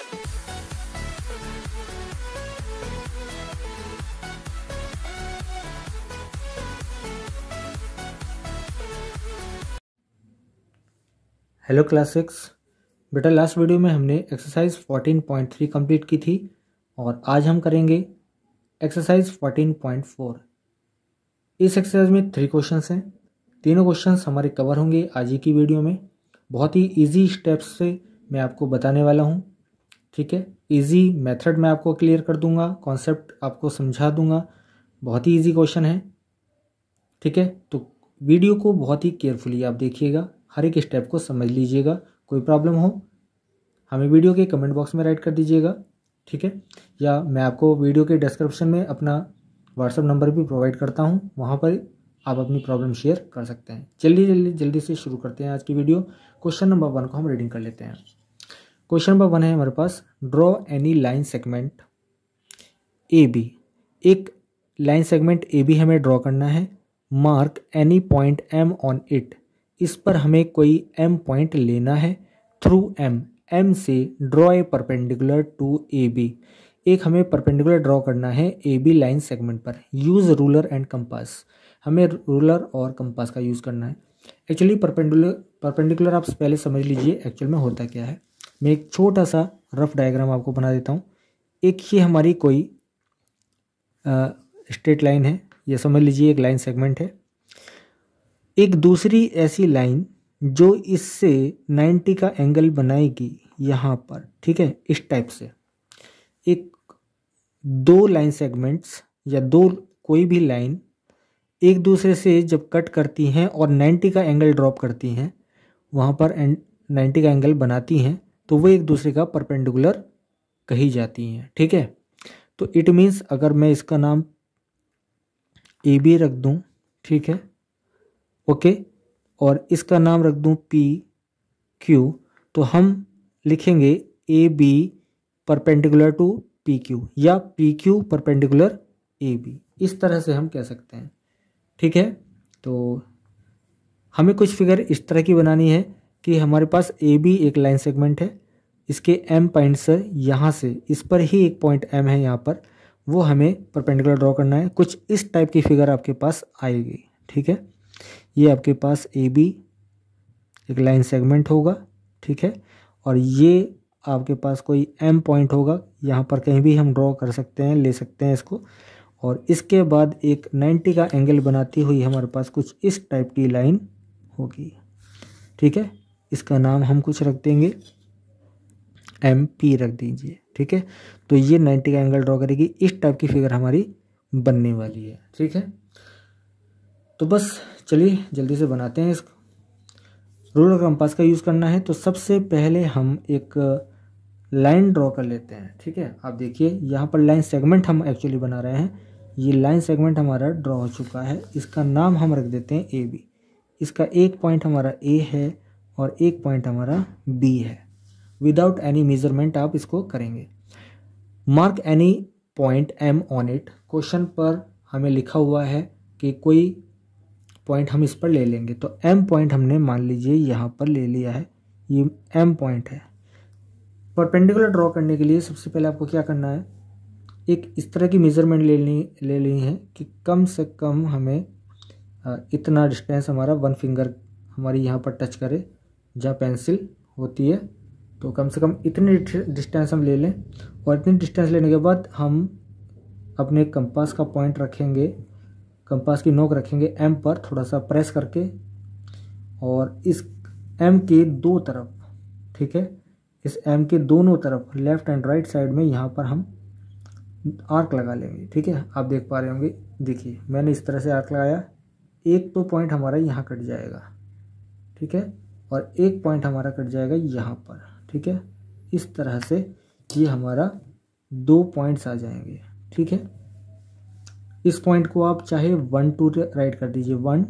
hello class six बेटा last video में हमने एक्सरसाइज 14.3 कंप्लीट की थी और आज हम करेंगे एक्सरसाइज 14.4 इस एक्सरसाइज में थ्री क्वेश्चंस हैं तीनों क्वेश्चंस हमारे कवर होंगे आज ही की वीडियो में बहुत ही इजी स्टेप्स से मैं आपको बताने वाला हूं ठीक है इजी मेथड मैं आपको क्लियर कर दूंगा कॉन्सेप्ट आपको समझा दूंगा बहुत ही इजी क्वेश्चन है ठीक है तो वीडियो को बहुत ही केयरफुली आप देखिएगा हर एक स्टेप को समझ लीजिएगा कोई प्रॉब्लम हो हमें वीडियो के कमेंट बॉक्स में राइट कर दीजिएगा ठीक है या मैं आपको वीडियो के डिस्क्रिप्शन में अपना व्हाट्सअप नंबर भी प्रोवाइड करता हूँ वहाँ पर आप अपनी प्रॉब्लम शेयर कर सकते हैं जल्दी जल्दी जल्दी से शुरू करते हैं आज की वीडियो क्वेश्चन नंबर वन को हम रीडिंग कर लेते हैं क्वेश्चन नंबर वन है हमारे पास draw any line segment A B एक लाइन सेगमेंट ए बी हमें ड्रॉ करना है mark any point M on it इस पर हमें कोई एम पॉइंट लेना है थ्रू एम एम से draw a perpendicular to A B एक हमें परपेंडिकुलर ड्रॉ करना है ए बी लाइन सेगमेंट पर यूज़ रूलर एंड कंपास हमें रूलर और कंपास का यूज़ करना है एक्चुअली परपेंडिकुलर परपेंडिकुलर आप पहले समझ लीजिए एक्चुअल में होता क्या है मैं एक छोटा सा रफ डायग्राम आपको बना देता हूँ एक ही हमारी कोई स्ट्रेट लाइन है यह समझ लीजिए एक लाइन सेगमेंट है एक दूसरी ऐसी लाइन जो इससे 90 का एंगल बनाएगी यहाँ पर ठीक है इस टाइप से एक दो लाइन सेगमेंट्स या दो कोई भी लाइन एक दूसरे से जब कट करती हैं और 90 का एंगल ड्रॉप करती हैं वहाँ पर 90 का एंगल बनाती हैं तो वो एक दूसरे का परपेंडिकुलर कही जाती हैं ठीक है तो इट मीन्स अगर मैं इसका नाम ए बी रख दूँ ठीक है ओके और इसका नाम रख दूँ पी क्यू तो हम लिखेंगे A B perpendicular to P Q या P Q perpendicular A B इस तरह से हम कह सकते हैं ठीक है तो हमें कुछ फिगर इस तरह की बनानी है कि हमारे पास ए बी एक लाइन सेगमेंट है इसके एम पॉइंट से यहाँ से इस पर ही एक पॉइंट एम है यहाँ पर वो हमें परपेंडिकुलर ड्रॉ करना है कुछ इस टाइप की फिगर आपके पास आएगी ठीक है ये आपके पास ए बी एक लाइन सेगमेंट होगा ठीक है और ये आपके पास कोई एम पॉइंट होगा यहाँ पर कहीं भी हम ड्रॉ कर सकते हैं ले सकते हैं इसको और इसके बाद एक 90 का एंगल बनाती हुई हमारे पास कुछ इस टाइप की लाइन होगी ठीक है इसका नाम हम कुछ रख देंगे एम पी रख दीजिए ठीक है तो ये नाइन्टी का एंगल ड्रॉ करेगी इस टाइप की फिगर हमारी बनने वाली है ठीक है तो बस चलिए जल्दी से बनाते हैं इसको रूलर कंपास का यूज़ करना है तो सबसे पहले हम एक लाइन ड्रॉ कर लेते हैं ठीक है आप देखिए यहाँ पर लाइन सेगमेंट हम एक्चुअली बना रहे हैं ये लाइन सेगमेंट हमारा ड्रॉ हो चुका है इसका नाम हम रख देते हैं ए बी इसका एक पॉइंट हमारा ए है और एक पॉइंट हमारा बी है विदाउट एनी मेजरमेंट आप इसको करेंगे mark any point M on it question पर हमें लिखा हुआ है कि कोई पॉइंट हम इस पर ले लेंगे तो एम पॉइंट हमने मान लीजिए यहाँ पर ले लिया है ये एम पॉइंट है परपेंडिकुलर ड्रॉ करने के लिए सबसे पहले आपको क्या करना है एक इस तरह की मेज़रमेंट ले ली ले ली है कि कम से कम हमें इतना डिस्टेंस हमारा वन फिंगर हमारी यहाँ पर टच करे जहाँ पेंसिल होती है तो कम से कम इतने डिस्टेंस हम ले लें और इतनी डिस्टेंस लेने के बाद हम अपने कंपास का पॉइंट रखेंगे कंपास की नोक रखेंगे एम पर थोड़ा सा प्रेस करके और इस एम के दो तरफ ठीक है इस एम के दोनों तरफ लेफ्ट एंड राइट साइड में यहाँ पर हम आर्क लगा लेंगे ठीक है आप देख पा रहे होंगे देखिए मैंने इस तरह से आर्क लगाया एक तो पॉइंट हमारा यहाँ कट जाएगा ठीक है और एक पॉइंट हमारा कट जाएगा यहाँ पर ठीक है इस तरह से ये हमारा दो पॉइंट्स आ जाएंगे ठीक है इस पॉइंट को आप चाहे वन टू राइट कर दीजिए वन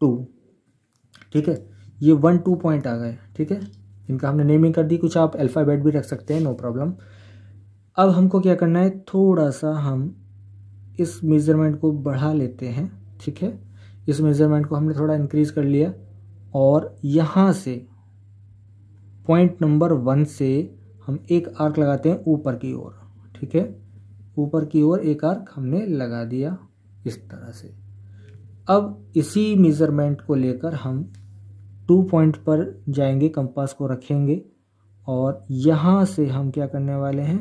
टू ठीक है ये वन टू पॉइंट आ गए ठीक है इनका हमने नेमिंग कर दी कुछ आप अल्फ़ाबेट भी रख सकते हैं नो प्रॉब्लम अब हमको क्या करना है थोड़ा सा हम इस मेज़रमेंट को बढ़ा लेते हैं ठीक है इस मेज़रमेंट को हमने थोड़ा इंक्रीज़ कर लिया और यहाँ से पॉइंट नंबर वन से हम एक आर्क लगाते हैं ऊपर की ओर ठीक है ऊपर की ओर एक आर्क हमने लगा दिया इस तरह से अब इसी मेज़रमेंट को लेकर हम टू पॉइंट पर जाएंगे कंपास को रखेंगे और यहाँ से हम क्या करने वाले हैं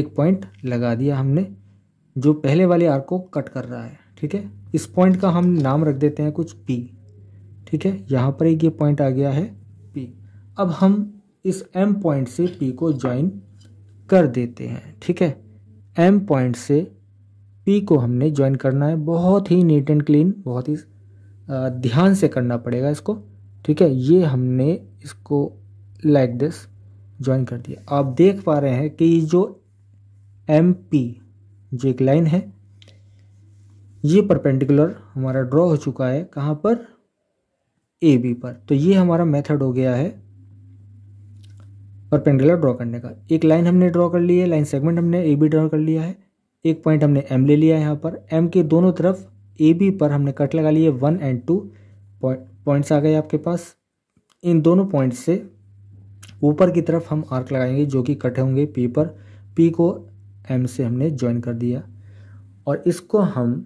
एक पॉइंट लगा दिया हमने जो पहले वाले आर्क को कट कर रहा है ठीक है इस पॉइंट का हम नाम रख देते हैं कुछ पी ठीक है यहाँ पर एक ये पॉइंट आ गया है पी अब हम इस एम पॉइंट से पी को ज्वाइन कर देते हैं ठीक है एम पॉइंट से पी को हमने ज्वाइन करना है बहुत ही नीट एंड क्लीन बहुत ही ध्यान से करना पड़ेगा इसको ठीक है ये हमने इसको लाइक दिस ज्वाइन कर दिया आप देख पा रहे हैं कि जो एम पी जो एक लाइन है ये परपेंडिकुलर हमारा ड्रॉ हो चुका है कहाँ पर ए बी पर तो ये हमारा मेथड हो गया है परपेंडिकुलर ड्रॉ करने का एक लाइन हमने ड्रॉ कर ली है लाइन सेगमेंट हमने ए बी ड्रॉ कर लिया है एक पॉइंट हमने एम ले लिया है यहाँ पर एम के दोनों तरफ ए बी पर हमने कट लगा लिए वन एंड टू पॉइंट्स आ गए आपके पास इन दोनों पॉइंट से ऊपर की तरफ हम आर्क लगाएंगे जो कि कट होंगे पी पर पी को एम से हमने ज्वाइन कर दिया और इसको हम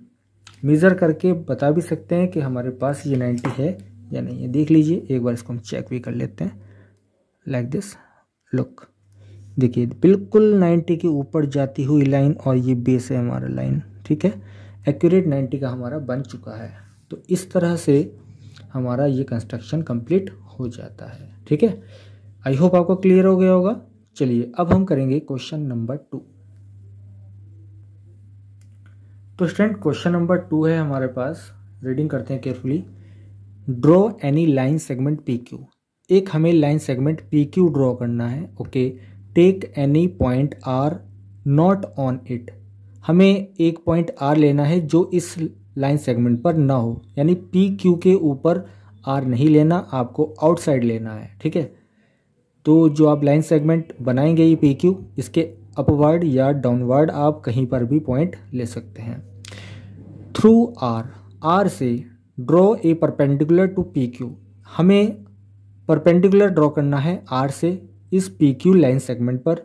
मेज़र करके बता भी सकते हैं कि हमारे पास ये नाइन्टी है या नहीं है देख लीजिए एक बार इसको हम चेक भी कर लेते हैं लाइक दिस लुक देखिए बिल्कुल 90 के ऊपर जाती हुई लाइन और ये बेस है हमारा लाइन ठीक है एक्यूरेट 90 का हमारा बन चुका है तो इस तरह से हमारा ये कंस्ट्रक्शन कंप्लीट हो जाता है ठीक है आई होप आपको क्लियर हो गया होगा चलिए अब हम करेंगे क्वेश्चन नंबर टू तो स्टूडेंट क्वेश्चन नंबर टू है हमारे पास रीडिंग करते हैं carefully draw any line segment P Q एक हमें line segment P Q draw करना है okay take any point R not on it हमें एक पॉइंट आर लेना है जो इस लाइन सेगमेंट पर ना हो यानी पी क्यू के ऊपर आर नहीं लेना आपको आउटसाइड लेना है ठीक है तो जो आप लाइन सेगमेंट बनाएंगे ये पी क्यू इसके अपवर्ड या डाउनवर्ड आप कहीं पर भी पॉइंट ले सकते हैं थ्रू आर आर से draw a perpendicular to P Q हमें परपेंडिकुलर ड्रॉ करना है आर से इस पी क्यू लाइन सेगमेंट पर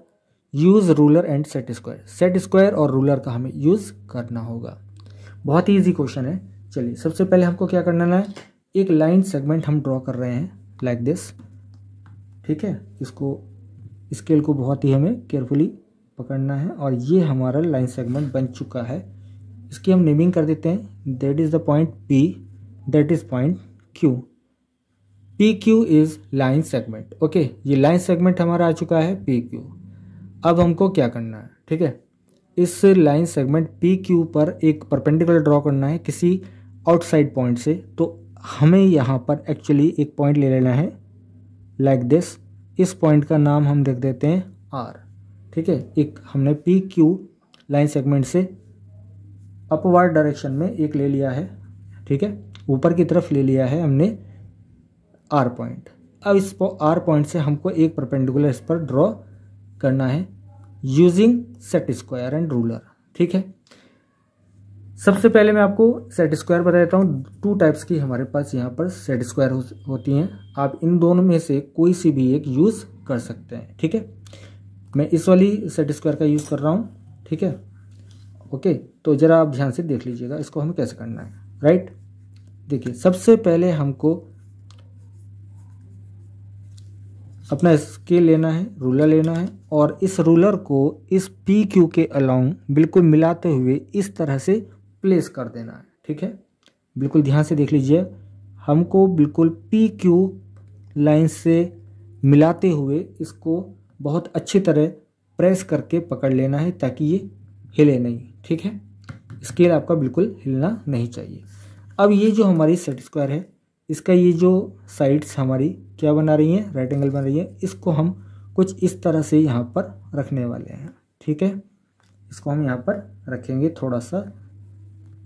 use ruler and set square set square और रूलर का हमें यूज़ करना होगा बहुत ही ईजी क्वेश्चन है चलिए सबसे पहले हमको क्या करना है एक लाइन सेगमेंट हम ड्रॉ कर रहे हैं लाइक दिस ठीक है इसको स्केल को बहुत ही हमें केयरफुली पकड़ना है और ये हमारा लाइन सेगमेंट बन चुका है इसकी हम नेमिंग कर देते हैं that is the point P that is point Q P Q is line segment okay ये लाइन सेगमेंट हमारा आ चुका है पी क्यू अब हमको क्या करना है ठीक है इस लाइन सेगमेंट पी क्यू पर एक परपेंडिकुलर ड्रॉ करना है किसी आउटसाइड पॉइंट से तो हमें यहाँ पर एक्चुअली एक पॉइंट ले लेना है लाइक like दिस इस पॉइंट का नाम हम रख देते हैं आर ठीक है एक हमने पी क्यू लाइन सेगमेंट से अपवर्ड डायरेक्शन में एक ले लिया है ठीक है ऊपर की तरफ ले लिया है हमने आर पॉइंट अब इस आर पॉइंट से हमको एक परपेंडिकुलर इस पर ड्रॉ करना है using set square and ruler ठीक है सबसे पहले मैं आपको सेट स्क्वायर बता देता हूँ टू टाइप्स की हमारे पास यहाँ पर सेट स्क्वायर होती हैं आप इन दोनों में से कोई सी भी एक यूज़ कर सकते हैं ठीक है मैं इस वाली सेट स्क्वायर का यूज़ कर रहा हूँ ठीक है ओके तो ज़रा आप ध्यान से देख लीजिएगा इसको हमें कैसे करना है राइट देखिए सबसे पहले हमको अपना स्केल लेना है रूलर लेना है और इस रूलर को इस पी क्यू के अलाउंग बिल्कुल मिलाते हुए इस तरह से प्लेस कर देना है ठीक है बिल्कुल ध्यान से देख लीजिए हमको बिल्कुल पी क्यू लाइन से मिलाते हुए इसको बहुत अच्छी तरह प्रेस करके पकड़ लेना है ताकि ये हिले नहीं ठीक है स्केल आपका बिल्कुल हिलना नहीं चाहिए अब ये जो हमारी सेट स्क्वायर है इसका ये जो साइड्स हमारी क्या बना रही हैं राइट एंगल बन रही है इसको हम कुछ इस तरह से यहाँ पर रखने वाले हैं ठीक है इसको हम यहाँ पर रखेंगे थोड़ा सा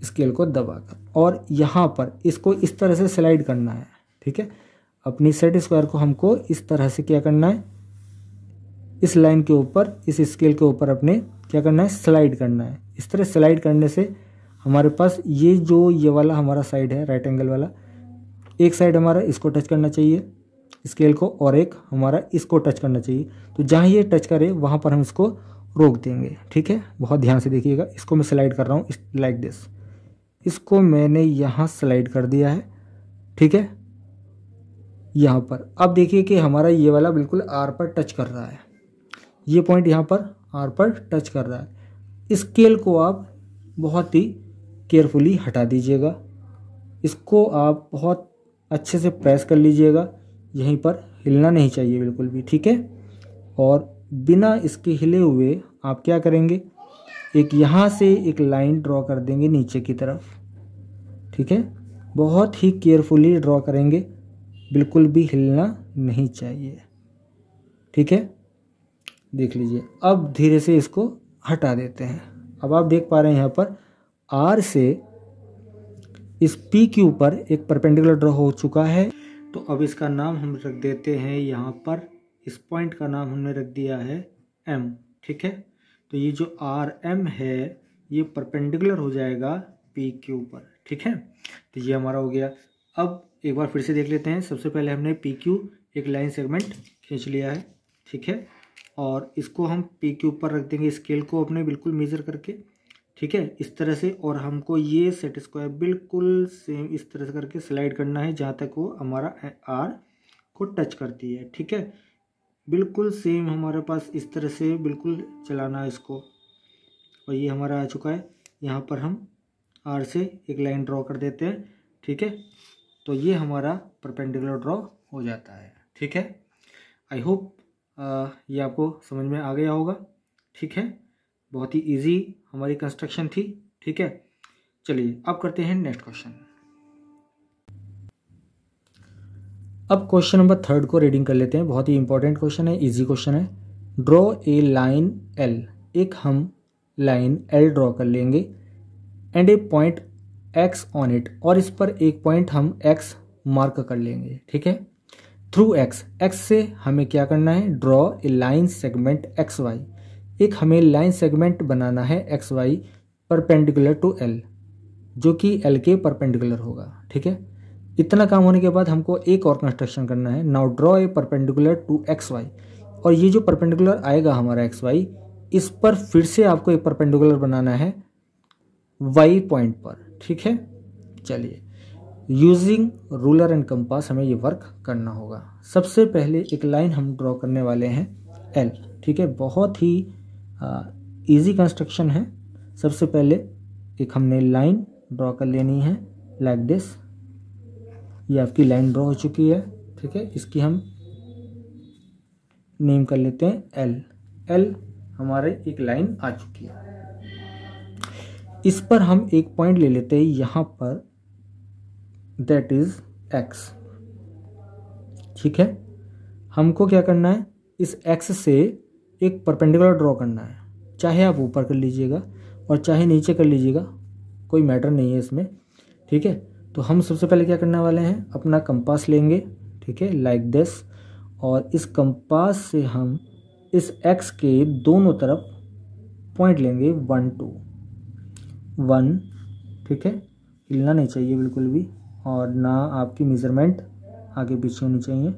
स्केल को दबाकर और यहाँ पर इसको इस तरह से स्लाइड करना है ठीक है अपनी सेट स्क्वायर को हमको इस तरह से क्या करना है इस लाइन के ऊपर इस स्केल के ऊपर अपने क्या करना है स्लाइड करना है इस तरह स्लाइड करने से हमारे पास ये जो ये वाला हमारा साइड है राइट एंगल वाला एक साइड हमारा इसको टच करना चाहिए स्केल को और एक हमारा इसको टच करना चाहिए तो जहाँ ये टच करे वहाँ पर हम इसको रोक देंगे ठीक है बहुत ध्यान से देखिएगा इसको मैं स्लाइड कर रहा हूँ लाइक दिस इसको मैंने यहाँ स्लाइड कर दिया है ठीक है यहाँ पर अब देखिए कि हमारा ये वाला बिल्कुल आर पर टच कर रहा है ये पॉइंट यहाँ पर आर पर टच कर रहा है स्केल को आप बहुत ही केयरफुली हटा दीजिएगा इसको आप बहुत अच्छे से प्रेस कर लीजिएगा यहीं पर हिलना नहीं चाहिए बिल्कुल भी ठीक है और बिना इसके हिले हुए आप क्या करेंगे एक यहाँ से एक लाइन ड्रॉ कर देंगे नीचे की तरफ ठीक है बहुत ही केयरफुली ड्रॉ करेंगे बिल्कुल भी हिलना नहीं चाहिए ठीक है देख लीजिए अब धीरे से इसको हटा देते हैं अब आप देख पा रहे हैं यहाँ पर आर से इस पी के ऊपर एक परपेंडिकुलर ड्रॉ हो चुका है तो अब इसका नाम हम रख देते हैं यहाँ पर इस पॉइंट का नाम हमने रख दिया है एम ठीक है तो ये जो आर एम है ये परपेंडिकुलर हो जाएगा पी के ऊपर ठीक है तो ये हमारा हो गया अब एक बार फिर से देख लेते हैं सबसे पहले हमने पी क्यू एक लाइन सेगमेंट खींच लिया है ठीक है और इसको हम पी के ऊपर रख देंगे स्केल को अपने बिल्कुल मेज़र करके ठीक है इस तरह से और हमको ये सेट स्क्वायर बिल्कुल सेम इस तरह से करके स्लाइड करना है जहाँ तक वो हमारा आर को टच करती है ठीक है बिल्कुल सेम हमारे पास इस तरह से बिल्कुल चलाना है इसको और ये हमारा आ चुका है यहाँ पर हम आर से एक लाइन ड्रॉ कर देते हैं ठीक है तो ये हमारा परपेंडिकुलर ड्रॉ हो जाता है ठीक है आई होप ये आपको समझ में आ गया होगा ठीक है बहुत ही इजी हमारी कंस्ट्रक्शन थी ठीक है चलिए अब करते हैं नेक्स्ट क्वेश्चन अब क्वेश्चन नंबर थर्ड को रीडिंग कर लेते हैं बहुत ही इंपॉर्टेंट क्वेश्चन है इजी क्वेश्चन है ड्रॉ ए लाइन एल एक हम लाइन एल ड्रॉ कर लेंगे and a point X on it और इस पर एक पॉइंट हम एक्स मार्क कर लेंगे ठीक है थ्रू एक्स एक्स से हमें क्या करना है draw a line segment X Y एक हमें लाइन सेगमेंट बनाना है X Y perpendicular to L जो कि एल के परपेंडिकुलर होगा ठीक है इतना काम होने के बाद हमको एक और कंस्ट्रक्शन करना है now draw a perpendicular to X Y और ये जो परपेंडिकुलर आएगा हमारा एक्स वाई इस पर फिर से आपको एक परपेंडिकुलर बनाना है वाई पॉइंट पर ठीक है चलिए यूजिंग रूलर एंड कंपास हमें ये वर्क करना होगा सबसे पहले एक लाइन हम ड्रॉ करने वाले हैं एल ठीक है बहुत ही इजी हाँ, कंस्ट्रक्शन है सबसे पहले एक हमने लाइन ड्रॉ कर लेनी है लाइक दिस ये आपकी लाइन ड्रॉ हो चुकी है ठीक है इसकी हम नेम कर लेते हैं एल एल हमारे एक लाइन आ चुकी है इस पर हम एक पॉइंट ले लेते हैं यहाँ पर दैट इज़ एक्स ठीक है हमको क्या करना है इस एक्स से एक परपेंडिकुलर ड्रॉ करना है चाहे आप ऊपर कर लीजिएगा और चाहे नीचे कर लीजिएगा कोई मैटर नहीं है इसमें ठीक है तो हम सबसे पहले क्या करने वाले हैं अपना कंपास लेंगे ठीक है लाइक दिस और इस कंपास से हम इस एक्स के दोनों तरफ पॉइंट लेंगे वन टू वन ठीक है हिलना नहीं चाहिए बिल्कुल भी और ना आपकी मेज़रमेंट आगे पीछे होनी चाहिए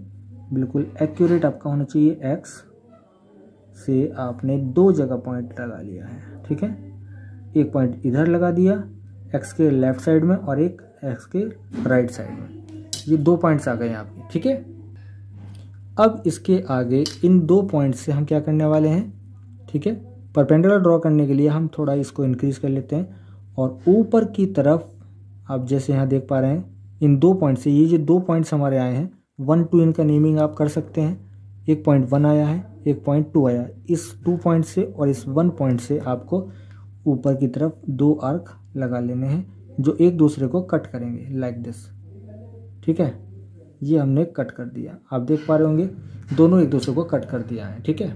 बिल्कुल एक्यूरेट आपका होना चाहिए एक्स से आपने दो जगह पॉइंट लगा लिया है ठीक है एक पॉइंट इधर लगा दिया एक्स के लेफ्ट साइड में और एक एक्स के राइट साइड में ये दो पॉइंट्स आ गए हैं आपके ठीक है अब इसके आगे इन दो पॉइंट्स से हम क्या करने वाले हैं ठीक है परपेंडिकुलर ड्रॉ करने के लिए हम थोड़ा इसको इंक्रीज कर लेते हैं और ऊपर की तरफ आप जैसे यहाँ देख पा रहे हैं इन दो पॉइंट से ये जो दो पॉइंट्स हमारे आए हैं वन टू इनका नेमिंग आप कर सकते हैं एक पॉइंट वन आया है एक पॉइंट टू आया इस टू पॉइंट से और इस वन पॉइंट से आपको ऊपर की तरफ दो आर्क लगा लेने हैं जो एक दूसरे को कट करेंगे लाइक दिस ठीक है ये हमने कट कर दिया आप देख पा रहे होंगे दोनों एक दूसरे को कट कर दिया है ठीक है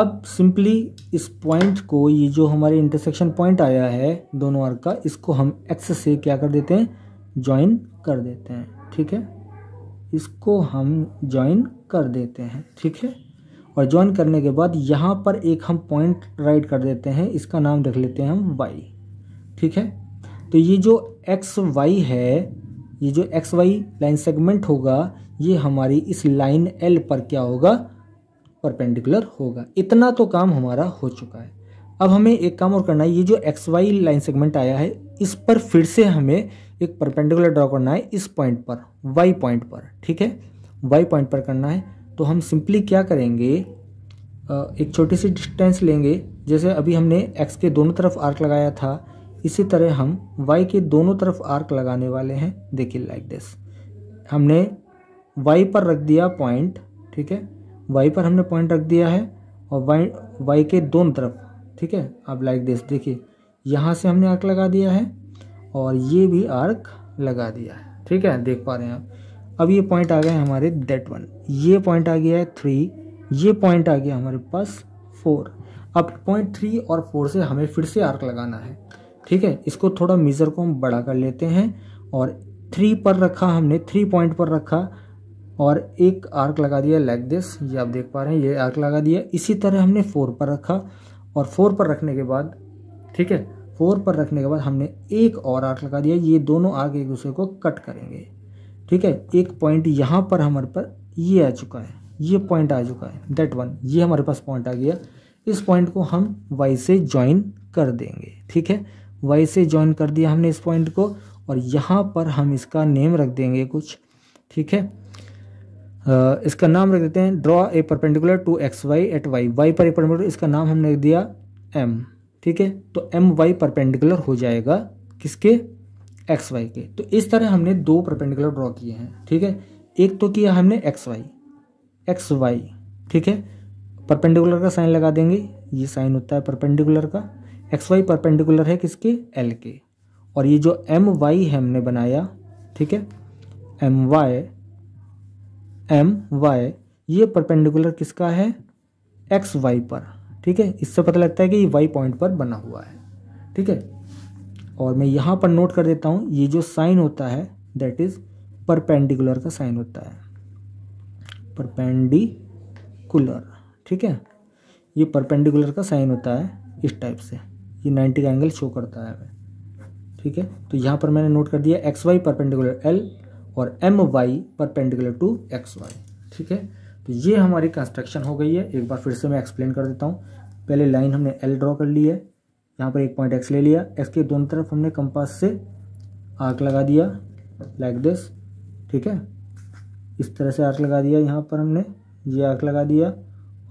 अब सिंपली इस पॉइंट को ये जो हमारे इंटरसेक्शन पॉइंट आया है दोनों आर्क का इसको हम एक्स से क्या कर देते हैं ज्वाइन कर देते हैं ठीक है इसको हम ज्वाइन कर देते हैं ठीक है और ज्वाइन करने के बाद यहाँ पर एक हम पॉइंट राइट कर देते हैं इसका नाम रख लेते हैं हम वाई ठीक है तो ये जो एक्स वाई है ये जो एक्स वाई लाइन सेगमेंट होगा ये हमारी इस लाइन एल पर क्या होगा परपेंडिकुलर होगा इतना तो काम हमारा हो चुका है अब हमें एक काम और करना है ये जो एक्स वाई लाइन सेगमेंट आया है इस पर फिर से हमें एक परपेंडिकुलर ड्रॉ करना है इस पॉइंट पर वाई पॉइंट पर ठीक है वाई पॉइंट पर करना है तो हम सिंपली क्या करेंगे एक छोटी सी डिस्टेंस लेंगे जैसे अभी हमने एक्स के दोनों तरफ आर्क लगाया था इसी तरह हम वाई के दोनों तरफ आर्क लगाने वाले हैं देखिए लाइक दिस हमने वाई पर रख दिया पॉइंट ठीक है वाई पर हमने पॉइंट रख दिया है और वाई वाई के दोनों तरफ ठीक है आप लाइक दिस देखिए यहाँ से हमने आर्क लगा दिया है और ये भी आर्क लगा दिया है ठीक है देख पा रहे हैं आप अब ये पॉइंट आ गए हमारे दैट वन ये पॉइंट आ गया है थ्री ये पॉइंट आ गया हमारे पास फोर अब पॉइंट थ्री और फोर से हमें फिर से आर्क लगाना है ठीक है इसको थोड़ा मीज़र को हम बड़ा कर लेते हैं और थ्री पर रखा हमने थ्री पॉइंट पर रखा और एक आर्क लगा दिया लाइक दिस ये आप देख पा रहे हैं ये आर्क लगा दिया इसी तरह हमने फोर पर रखा और फोर पर रखने के बाद ठीक है फोर पर रखने के बाद हमने एक और आर्क लगा दिया ये दोनों आर्क एक दूसरे को कट करेंगे ठीक है एक पॉइंट यहाँ पर हमारे पर ये आ चुका है ये पॉइंट आ चुका है दैट वन ये हमारे पास पॉइंट आ गया इस पॉइंट को हम वाई से ज्वाइन कर देंगे ठीक है वाई से ज्वाइन कर दिया हमने इस पॉइंट को और यहाँ पर हम इसका नेम रख देंगे कुछ ठीक है इसका नाम रख देते हैं draw a perpendicular to X Y at Y Y पर ए परपेंडिकुलर इसका नाम हमने दिया एम ठीक है तो एम वाई परपेंडिकुलर हो जाएगा किसके एक्स वाई के तो इस तरह हमने दो परपेंडिकुलर ड्रॉ किए हैं ठीक है एक तो किया हमने एक्स वाई एक्स वाई ठीक है परपेंडिकुलर का साइन लगा देंगे ये साइन होता है परपेंडिकुलर का एक्स वाई परपेंडिकुलर है किसके एल के और ये जो एम वाई है हमने बनाया ठीक है एम वाई एम वाई ये परपेंडिकुलर किसका है एक्स वाई पर ठीक है इससे पता लगता है कि ये वाई पॉइंट पर बना हुआ है ठीक है और मैं यहाँ पर नोट कर देता हूँ ये जो साइन होता है दैट इज़ परपेंडिकुलर का साइन होता है परपेंडिकुलर ठीक है ये परपेंडिकुलर का साइन होता है इस टाइप से ये नाइन्टी का एंगल शो करता है ठीक है तो यहाँ पर मैंने नोट कर दिया एक्स वाई परपेंडिकुलर एल और M Y perpendicular to X Y ठीक है तो ये हमारी कंस्ट्रक्शन हो गई है एक बार फिर से मैं एक्सप्लेन कर देता हूँ पहले लाइन हमने एल ड्रॉ कर ली है यहाँ पर एक पॉइंट एक्स ले लिया एक्स के दोनों तरफ हमने कंपास से आर्क लगा दिया लाइक दिस ठीक है इस तरह से आर्क लगा दिया यहाँ पर हमने ये आर्क लगा दिया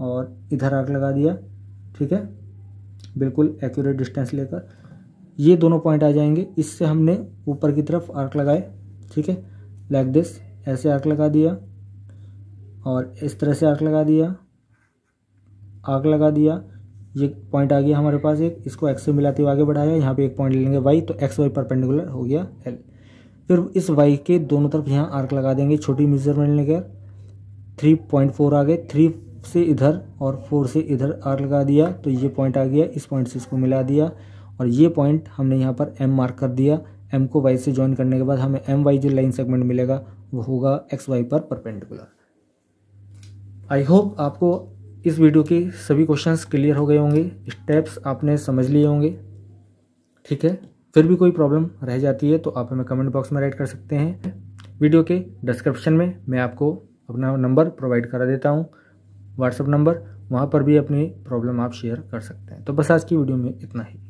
और इधर आर्क लगा दिया ठीक है बिल्कुल एक्यूरेट डिस्टेंस लेकर ये दोनों पॉइंट आ जाएंगे इससे हमने ऊपर की तरफ आर्क लगाए ठीक है लाइक दिस ऐसे आर्क लगा दिया और इस तरह से आर्क लगा दिया आर्क लगा दिया ये पॉइंट आ गया हमारे पास एक इसको एक्स से मिलाते हुए आगे बढ़ाया यहाँ पे एक पॉइंट ले लेंगे वाई तो एक्स वाई परपेंडिकुलर हो गया एल फिर इस वाई के दोनों तरफ यहाँ आर्क लगा देंगे छोटी मेजरमेंट लेकर थ्री पॉइंट फोर आ गए थ्री से इधर और फोर से इधर आर्क लगा दिया तो ये पॉइंट आ गया इस पॉइंट से इसको मिला दिया और ये पॉइंट हमने यहाँ पर एम मार्क कर दिया एम को वाई से ज्वाइन करने के बाद हमें एम वाई जो लाइन सेगमेंट मिलेगा वो होगा एक्स वाई पर परपेंडिकुलर आई होप आपको इस वीडियो के सभी क्वेश्चंस क्लियर हो गए होंगे स्टेप्स आपने समझ लिए होंगे ठीक है फिर भी कोई प्रॉब्लम रह जाती है तो आप हमें कमेंट बॉक्स में राइट कर सकते हैं वीडियो के डिस्क्रिप्शन में मैं आपको अपना नंबर प्रोवाइड करा देता हूँ व्हाट्सअप नंबर वहाँ पर भी अपनी प्रॉब्लम आप शेयर कर सकते हैं तो बस आज की वीडियो में इतना ही